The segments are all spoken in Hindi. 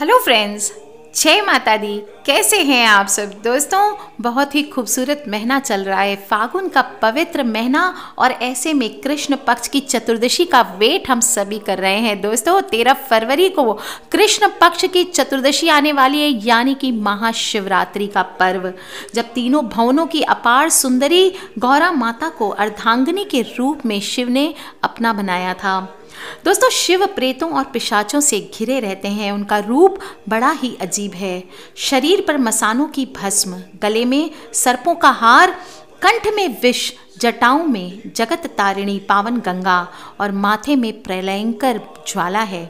हेलो फ्रेंड्स जय माता दी कैसे हैं आप सब दोस्तों बहुत ही खूबसूरत महीना चल रहा है फागुन का पवित्र महीना और ऐसे में कृष्ण पक्ष की चतुर्दशी का वेट हम सभी कर रहे हैं दोस्तों तेरह फरवरी को कृष्ण पक्ष की चतुर्दशी आने वाली है यानी कि महाशिवरात्रि का पर्व जब तीनों भवनों की अपार सुंदरी गौरा माता को अर्धांगनी के रूप में शिव ने अपना बनाया था दोस्तों शिव प्रेतों और पिशाचों से घिरे रहते हैं उनका रूप बड़ा ही अजीब है शरीर पर मसानों की भस्म गले में सर्पों का हार कंठ में विष जटाओं में जगत तारिणी पावन गंगा और माथे में प्रलयंकर ज्वाला है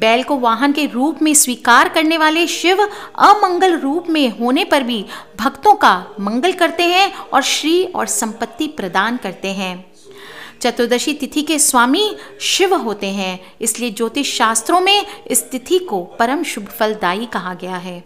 बैल को वाहन के रूप में स्वीकार करने वाले शिव अमंगल रूप में होने पर भी भक्तों का मंगल करते हैं और श्री और संपत्ति प्रदान करते हैं चतुर्दशी तिथि के स्वामी शिव होते हैं इसलिए ज्योतिष शास्त्रों में इस तिथि को परम शुभ फलदायी कहा गया है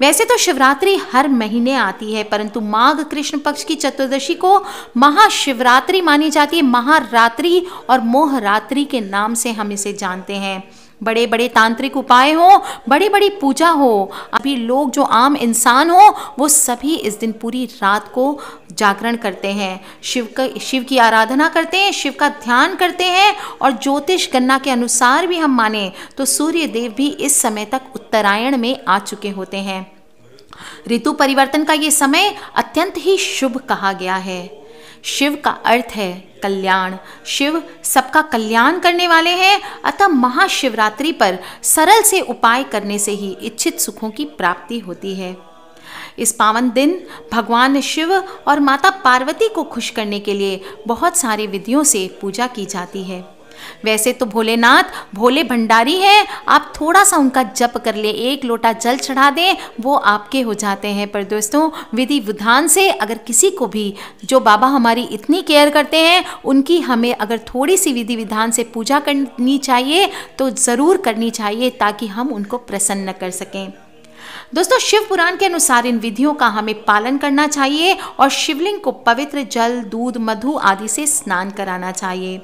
वैसे तो शिवरात्रि हर महीने आती है परंतु माघ कृष्ण पक्ष की चतुर्दशी को महाशिवरात्रि मानी जाती है महारात्रि और मोहरात्रि के नाम से हम इसे जानते हैं बड़े बड़े तांत्रिक उपाय हों बड़ी बड़ी पूजा हो अभी लोग जो आम इंसान हो वो सभी इस दिन पूरी रात को जागरण करते हैं शिव का शिव की आराधना करते हैं शिव का ध्यान करते हैं और ज्योतिष गणना के अनुसार भी हम माने तो सूर्य देव भी इस समय तक उत्तरायण में आ चुके होते हैं ऋतु परिवर्तन का ये समय अत्यंत ही शुभ कहा गया है शिव का अर्थ है कल्याण शिव सबका कल्याण करने वाले हैं अतः महाशिवरात्रि पर सरल से उपाय करने से ही इच्छित सुखों की प्राप्ति होती है इस पावन दिन भगवान शिव और माता पार्वती को खुश करने के लिए बहुत सारी विधियों से पूजा की जाती है वैसे तो भोलेनाथ भोले भंडारी हैं आप थोड़ा सा उनका जप कर ले एक लोटा जल चढ़ा दें वो आपके हो जाते हैं पर दोस्तों विधि विधान से अगर किसी को भी जो बाबा हमारी इतनी केयर करते हैं उनकी हमें अगर थोड़ी सी विधि विधान से पूजा करनी चाहिए तो ज़रूर करनी चाहिए ताकि हम उनको प्रसन्न कर सकें दोस्तों शिव पुराण के अनुसार इन विधियों का हमें पालन करना चाहिए और शिवलिंग को पवित्र जल दूध मधु आदि से स्नान कराना चाहिए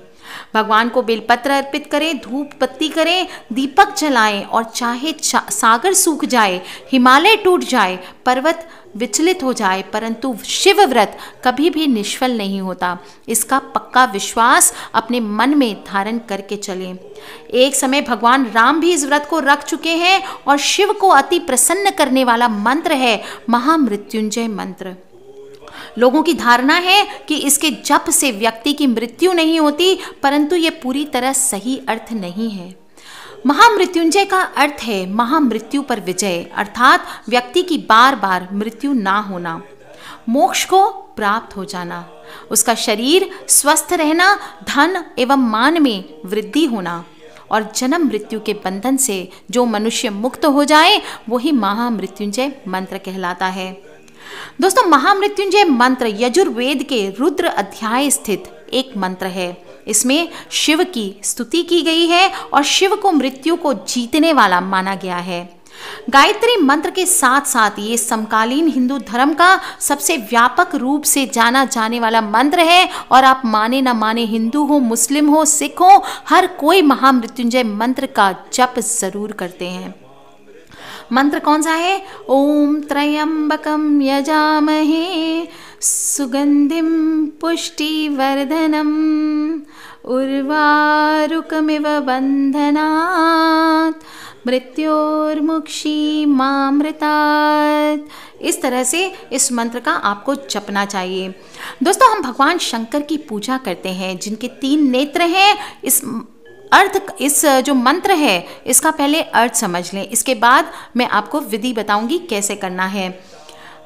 भगवान को बेलपत्र अर्पित करें धूप पत्ती करें दीपक जलाएं और चाहे चा, सागर सूख जाए हिमालय टूट जाए पर्वत विचलित हो जाए परंतु शिव व्रत कभी भी निष्फल नहीं होता इसका पक्का विश्वास अपने मन में धारण करके चलें एक समय भगवान राम भी इस व्रत को रख चुके हैं और शिव को अति प्रसन्न करने वाला मंत्र है महामृत्युंजय मंत्र लोगों की धारणा है कि इसके जप से व्यक्ति की मृत्यु नहीं होती परंतु ये पूरी तरह सही अर्थ नहीं है महामृत्युंजय का अर्थ है महामृत्यु पर विजय अर्थात व्यक्ति की बार बार मृत्यु ना होना मोक्ष को प्राप्त हो जाना उसका शरीर स्वस्थ रहना धन एवं मान में वृद्धि होना और जन्म मृत्यु के बंधन से जो मनुष्य मुक्त हो जाए वही महामृत्युंजय मंत्र कहलाता है दोस्तों महामृत्युंजय मंत्र यजुर्वेद के रुद्र अध्याय स्थित एक मंत्र है इसमें शिव की स्तुति की गई है और शिव को मृत्यु को जीतने वाला माना गया है गायत्री मंत्र के साथ साथ ये समकालीन हिंदू धर्म का सबसे व्यापक रूप से जाना जाने वाला मंत्र है और आप माने ना माने हिंदू हो मुस्लिम हो सिख हो हर कोई महामृत्युंजय मंत्र का जप जरूर करते हैं मंत्र कौन सा है ओम त्रयंबकम यजामहे सुगंधिम पुष्टिवर्धनम उर्वारुकमिव मृत्योर्मुक्षी मृत्योर्मुक्षीमामृतात् इस तरह से इस मंत्र का आपको जपना चाहिए दोस्तों हम भगवान शंकर की पूजा करते हैं जिनके तीन नेत्र हैं इस अर्थ इस जो मंत्र है इसका पहले अर्थ समझ लें इसके बाद मैं आपको विधि बताऊंगी कैसे करना है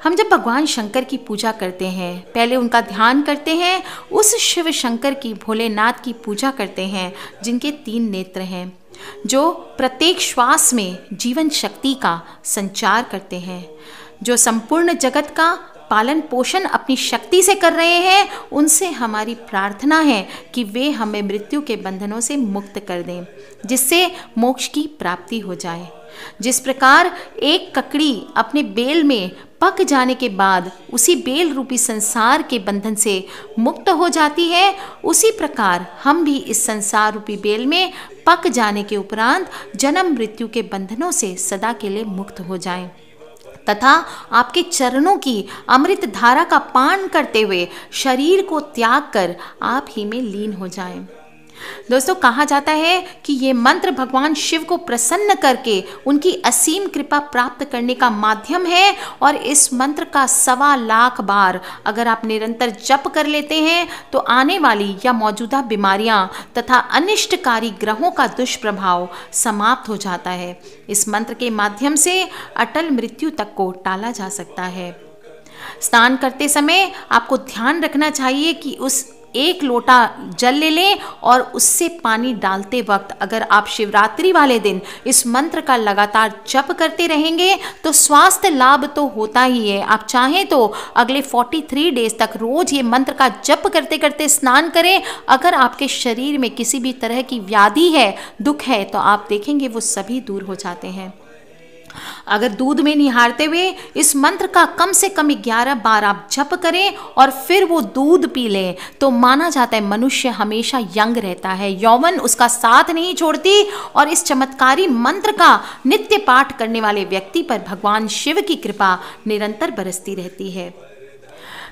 हम जब भगवान शंकर की पूजा करते हैं पहले उनका ध्यान करते हैं उस शिव शंकर की भोलेनाथ की पूजा करते हैं जिनके तीन नेत्र हैं जो प्रत्येक श्वास में जीवन शक्ति का संचार करते हैं जो संपूर्ण जगत का पालन पोषण अपनी शक्ति से कर रहे हैं उनसे हमारी प्रार्थना है कि वे हमें मृत्यु के बंधनों से मुक्त कर दें जिससे मोक्ष की प्राप्ति हो जाए जिस प्रकार एक ककड़ी अपने बेल में पक जाने के बाद उसी बेल रूपी संसार के बंधन से मुक्त हो जाती है उसी प्रकार हम भी इस संसार रूपी बेल में पक जाने के उपरांत जन्म मृत्यु के बंधनों से सदा के लिए मुक्त हो जाएं। तथा आपके चरणों की अमृत धारा का पान करते हुए शरीर को त्याग कर आप ही में लीन हो जाएं। दोस्तों कहा जाता है कि ये मंत्र भगवान शिव को प्रसन्न करके उनकी असीम कृपा प्राप्त करने का माध्यम है और इस मंत्र का सवा लाख बार अगर आप निरंतर जप कर लेते हैं तो आने वाली या मौजूदा बीमारियां तथा अनिष्टकारी ग्रहों का दुष्प्रभाव समाप्त हो जाता है इस मंत्र के माध्यम से अटल मृत्यु तक को टाला जा सकता है स्नान करते समय आपको ध्यान रखना चाहिए कि उस एक लोटा जल ले लें और उससे पानी डालते वक्त अगर आप शिवरात्रि वाले दिन इस मंत्र का लगातार जप करते रहेंगे तो स्वास्थ्य लाभ तो होता ही है आप चाहें तो अगले 43 डेज तक रोज़ ये मंत्र का जप करते करते स्नान करें अगर आपके शरीर में किसी भी तरह की व्याधि है दुख है तो आप देखेंगे वो सभी दूर हो जाते हैं अगर दूध में निहारते हुए इस मंत्र का कम से कम ग्यारह बार आप जप करें और फिर वो दूध पी लें तो माना जाता है मनुष्य हमेशा यंग रहता है यौवन उसका साथ नहीं छोड़ती और इस चमत्कारी मंत्र का नित्य पाठ करने वाले व्यक्ति पर भगवान शिव की कृपा निरंतर बरसती रहती है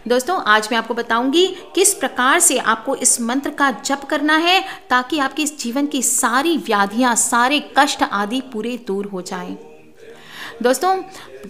दोस्तों आज मैं आपको बताऊंगी किस प्रकार से आपको इस मंत्र का जप करना है ताकि आपके इस जीवन की सारी व्याधियां सारे कष्ट आदि पूरे दूर हो जाएं। दोस्तों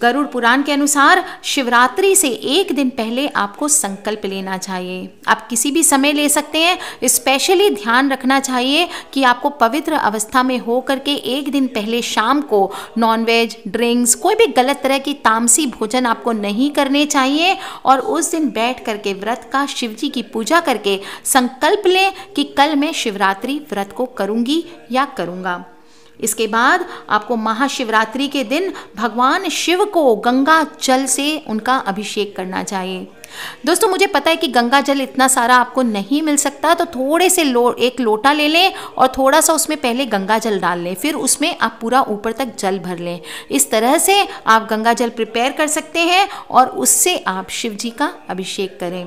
गरुड़ पुराण के अनुसार शिवरात्रि से एक दिन पहले आपको संकल्प लेना चाहिए आप किसी भी समय ले सकते हैं स्पेशली ध्यान रखना चाहिए कि आपको पवित्र अवस्था में हो करके एक दिन पहले शाम को नॉनवेज ड्रिंक्स कोई भी गलत तरह की तामसी भोजन आपको नहीं करने चाहिए और उस दिन बैठ करके व्रत का शिव जी की पूजा करके संकल्प लें कि कल मैं शिवरात्रि व्रत को करूँगी या करूँगा इसके बाद आपको महाशिवरात्रि के दिन भगवान शिव को गंगा जल से उनका अभिषेक करना चाहिए दोस्तों मुझे पता है कि गंगा जल इतना सारा आपको नहीं मिल सकता तो थोड़े से लो एक लोटा ले लें और थोड़ा सा उसमें पहले गंगा जल डाल लें फिर उसमें आप पूरा ऊपर तक जल भर लें इस तरह से आप गंगा जल प्रिपेयर कर सकते हैं और उससे आप शिव जी का अभिषेक करें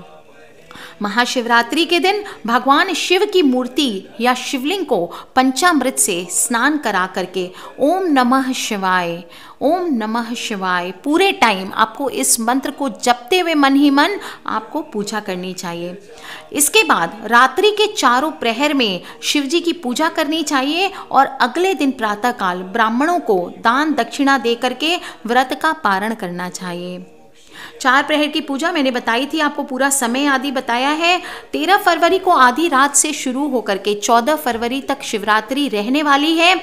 महाशिवरात्रि के दिन भगवान शिव की मूर्ति या शिवलिंग को पंचामृत से स्नान करा करके ओम नमः शिवाय ओम नमः शिवाय पूरे टाइम आपको इस मंत्र को जपते हुए मन ही मन आपको पूजा करनी चाहिए इसके बाद रात्रि के चारों प्रहर में शिव जी की पूजा करनी चाहिए और अगले दिन प्रातःकाल ब्राह्मणों को दान दक्षिणा दे करके व्रत का पारण करना चाहिए चार प्रहर की पूजा मैंने बताई थी आपको पूरा समय आदि बताया है तेरह फरवरी को आधी रात से शुरू होकर के चौदह फरवरी तक शिवरात्रि रहने वाली है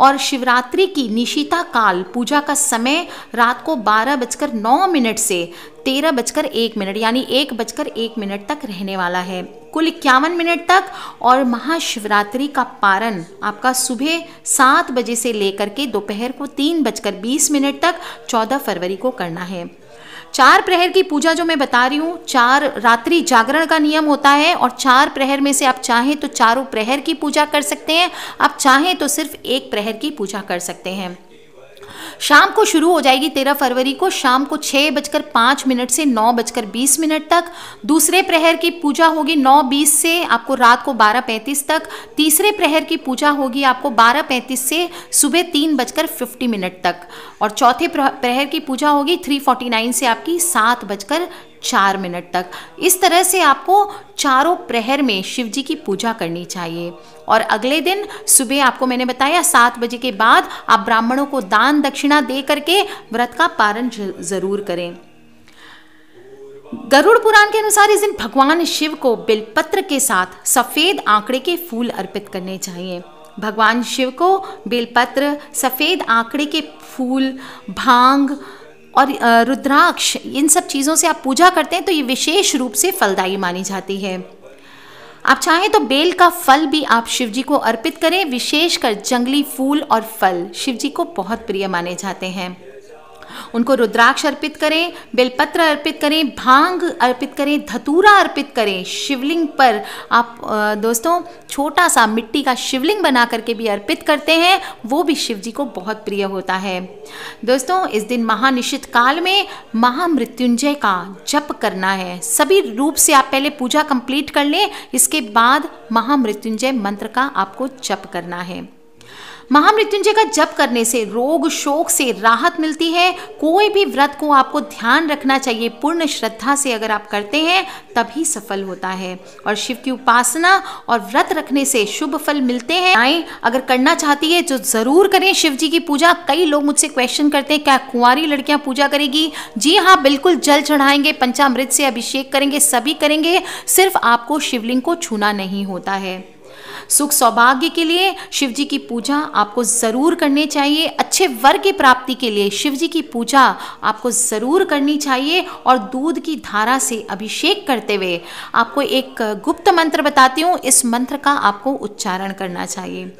और शिवरात्रि की निशिता काल पूजा का समय रात को बारह बजकर नौ मिनट से तेरह बजकर एक मिनट यानी एक बजकर एक मिनट तक रहने वाला है कुल इक्यावन मिनट तक और महाशिवरात्रि का पारण आपका सुबह सात बजे से लेकर के दोपहर को तीन बजकर बीस मिनट तक चौदह फरवरी को करना है चार प्रहर की पूजा जो मैं बता रही हूँ चार रात्रि जागरण का नियम होता है और चार प्रहर में से आप चाहें तो चारों प्रहर की पूजा कर सकते हैं आप चाहें तो सिर्फ एक प्रहर की पूजा कर सकते हैं शाम को शुरू हो जाएगी तेरह फरवरी को शाम को छः बजकर पाँच मिनट से नौ बजकर बीस मिनट तक दूसरे प्रहर की पूजा होगी नौ बीस से आपको रात को बारह पैंतीस तक तीसरे प्रहर की पूजा होगी आपको बारह पैंतीस से सुबह तीन बजकर फिफ्टी मिनट तक और चौथे प्रहर की पूजा होगी थ्री फोर्टी नाइन से आपकी सात बजकर चार मिनट तक इस तरह से आपको चारों प्रहर में शिव जी की पूजा करनी चाहिए और अगले दिन सुबह आपको मैंने बताया सात बजे के बाद आप ब्राह्मणों को दान दक्षिणा दे करके व्रत का पारण ज़रूर करें गरुड़ पुराण के अनुसार इस दिन भगवान शिव को बिलपत्र के साथ सफ़ेद आंकड़े के फूल अर्पित करने चाहिए भगवान शिव को बेलपत्र सफ़ेद आंकड़े के फूल भांग और रुद्राक्ष इन सब चीज़ों से आप पूजा करते हैं तो ये विशेष रूप से फलदायी मानी जाती है आप चाहें तो बेल का फल भी आप शिव जी को अर्पित करें विशेषकर जंगली फूल और फल शिव जी को बहुत प्रिय माने जाते हैं उनको रुद्राक्ष अर्पित करें बेलपत्र अर्पित करें भांग अर्पित करें धतूरा अर्पित करें शिवलिंग पर आप दोस्तों छोटा सा मिट्टी का शिवलिंग बना करके भी अर्पित करते हैं वो भी शिव जी को बहुत प्रिय होता है दोस्तों इस दिन महानिश्चित काल में महामृत्युंजय का जप करना है सभी रूप से आप पहले पूजा कंप्लीट कर लें इसके बाद महामृत्युंजय मंत्र का आपको जप करना है महामृत्युंजय का जप करने से रोग शोक से राहत मिलती है कोई भी व्रत को आपको ध्यान रखना चाहिए पूर्ण श्रद्धा से अगर आप करते हैं तभी सफल होता है और शिव की उपासना और व्रत रखने से शुभ फल मिलते हैं आए अगर करना चाहती है तो ज़रूर करें शिव जी की पूजा कई लोग मुझसे क्वेश्चन करते हैं क्या कुंवारी लड़कियां पूजा करेगी जी हाँ बिल्कुल जल चढ़ाएंगे पंचामृत से अभिषेक करेंगे सभी करेंगे सिर्फ आपको शिवलिंग को छूना नहीं होता है सुख सौभाग्य के लिए शिव जी की पूजा आपको ज़रूर करनी चाहिए अच्छे वर की प्राप्ति के लिए शिव जी की पूजा आपको ज़रूर करनी चाहिए और दूध की धारा से अभिषेक करते हुए आपको एक गुप्त मंत्र बताती हूँ इस मंत्र का आपको उच्चारण करना चाहिए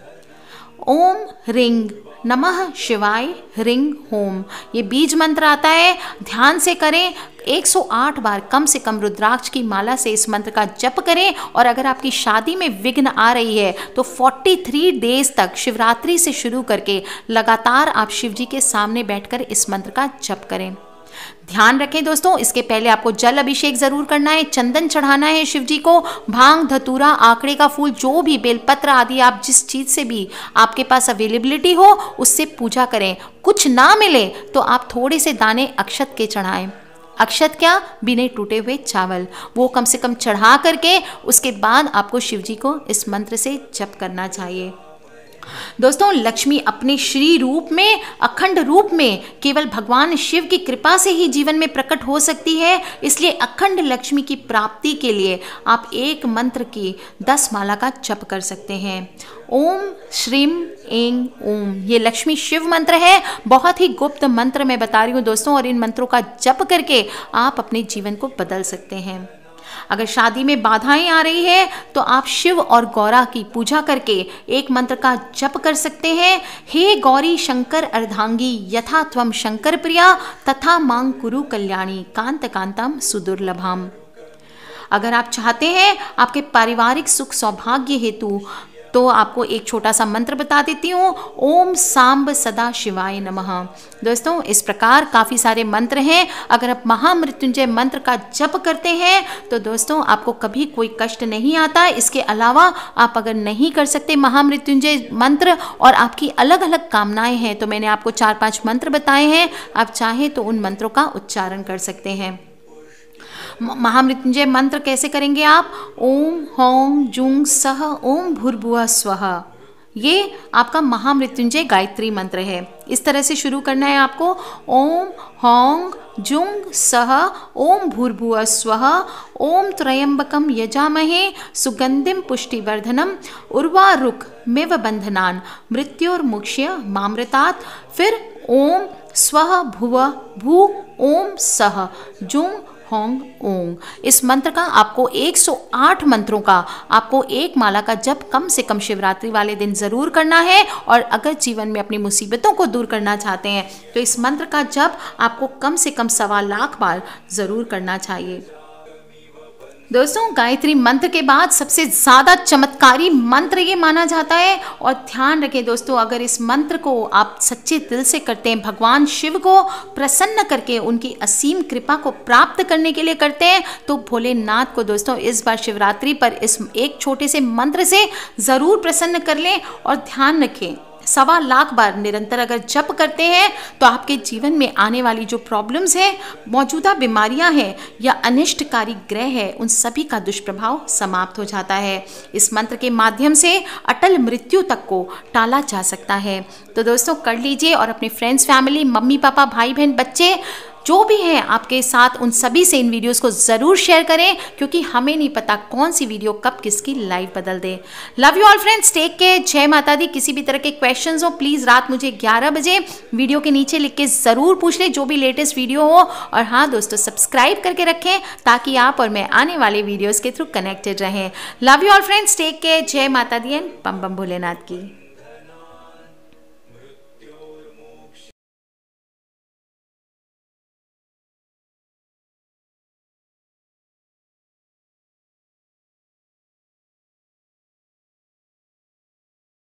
ओम रिंग नमः शिवाय ह्रिंग होम ये बीज मंत्र आता है ध्यान से करें 108 बार कम से कम रुद्राक्ष की माला से इस मंत्र का जप करें और अगर आपकी शादी में विघ्न आ रही है तो 43 डेज तक शिवरात्रि से शुरू करके लगातार आप शिव जी के सामने बैठकर इस मंत्र का जप करें ध्यान रखें दोस्तों इसके पहले आपको जल अभिषेक जरूर करना है चंदन चढ़ाना है शिव जी को भांग धतूरा आंकड़े का फूल जो भी बेलपत्र आदि आप जिस चीज़ से भी आपके पास अवेलेबिलिटी हो उससे पूजा करें कुछ ना मिले तो आप थोड़े से दाने अक्षत के चढ़ाएं अक्षत क्या बिने टूटे हुए चावल वो कम से कम चढ़ा करके उसके बाद आपको शिव जी को इस मंत्र से जप करना चाहिए दोस्तों लक्ष्मी अपने श्री रूप में अखंड रूप में केवल भगवान शिव की कृपा से ही जीवन में प्रकट हो सकती है इसलिए अखंड लक्ष्मी की प्राप्ति के लिए आप एक मंत्र की दस माला का जप कर सकते हैं ओम श्रीम एंग ओम ये लक्ष्मी शिव मंत्र है बहुत ही गुप्त मंत्र मैं बता रही हूँ दोस्तों और इन मंत्रों का जप करके आप अपने जीवन को बदल सकते हैं अगर शादी में बाधाएं आ रही है तो आप शिव और गौरा की पूजा करके एक मंत्र का जप कर सकते हैं हे गौरी शंकर अर्धांगी यथा त्वम शंकर प्रिया तथा मांग कुरु कल्याणी कांत कांतम सुदुर्लभाम अगर आप चाहते हैं आपके पारिवारिक सुख सौभाग्य हेतु तो आपको एक छोटा सा मंत्र बता देती हूँ ओम सांब सदा शिवाय नमः दोस्तों इस प्रकार काफ़ी सारे मंत्र हैं अगर आप महामृत्युंजय मंत्र का जप करते हैं तो दोस्तों आपको कभी कोई कष्ट नहीं आता इसके अलावा आप अगर नहीं कर सकते महामृत्युंजय मंत्र और आपकी अलग अलग कामनाएं हैं तो मैंने आपको चार पांच मंत्र बताए हैं आप चाहें तो उन मंत्रों का उच्चारण कर सकते हैं महामृत्युंजय मंत्र कैसे करेंगे आप ओम होम जुंग सह ओम भूर्भुआ स्व ये आपका महामृत्युंजय गायत्री मंत्र है इस तरह से शुरू करना है आपको ओम होंग जुंग सह ओम भूर्भुव स्व ओम त्रयंबकम यजामहे सुगंधिम पुष्टिवर्धनम उर्वारुक मेव बंधनान मृत्योर्मुक्ष्य मामृतात् फिर ओम स्व भुव भू ओम सह जुंग होंग ओंग इस मंत्र का आपको 108 मंत्रों का आपको एक माला का जप कम से कम शिवरात्रि वाले दिन ज़रूर करना है और अगर जीवन में अपनी मुसीबतों को दूर करना चाहते हैं तो इस मंत्र का जप आपको कम से कम सवा लाख बार ज़रूर करना चाहिए दोस्तों गायत्री मंत्र के बाद सबसे ज़्यादा चमत्कारी मंत्र ये माना जाता है और ध्यान रखें दोस्तों अगर इस मंत्र को आप सच्चे दिल से करते हैं भगवान शिव को प्रसन्न करके उनकी असीम कृपा को प्राप्त करने के लिए करते हैं तो भोलेनाथ को दोस्तों इस बार शिवरात्रि पर इस एक छोटे से मंत्र से ज़रूर प्रसन्न कर लें और ध्यान रखें सवा लाख बार निरंतर अगर जप करते हैं तो आपके जीवन में आने वाली जो प्रॉब्लम्स हैं मौजूदा बीमारियां हैं या अनिष्टकारी ग्रह है उन सभी का दुष्प्रभाव समाप्त हो जाता है इस मंत्र के माध्यम से अटल मृत्यु तक को टाला जा सकता है तो दोस्तों कर लीजिए और अपने फ्रेंड्स फैमिली मम्मी पापा भाई बहन बच्चे जो भी हैं आपके साथ उन सभी से इन वीडियोस को ज़रूर शेयर करें क्योंकि हमें नहीं पता कौन सी वीडियो कब किसकी लाइफ बदल दे love you all friends take care जय माता दी किसी भी तरह के क्वेश्चन हो प्लीज़ रात मुझे ग्यारह बजे वीडियो के नीचे लिख के ज़रूर पूछ लें जो भी लेटेस्ट वीडियो हो और हाँ दोस्तों सब्सक्राइब करके रखें ताकि आप और मैं आने वाले वीडियोज़ के थ्रू कनेक्टेड रहें love you all friends take care जय माता दी एंड पम बम भोलेनाथ की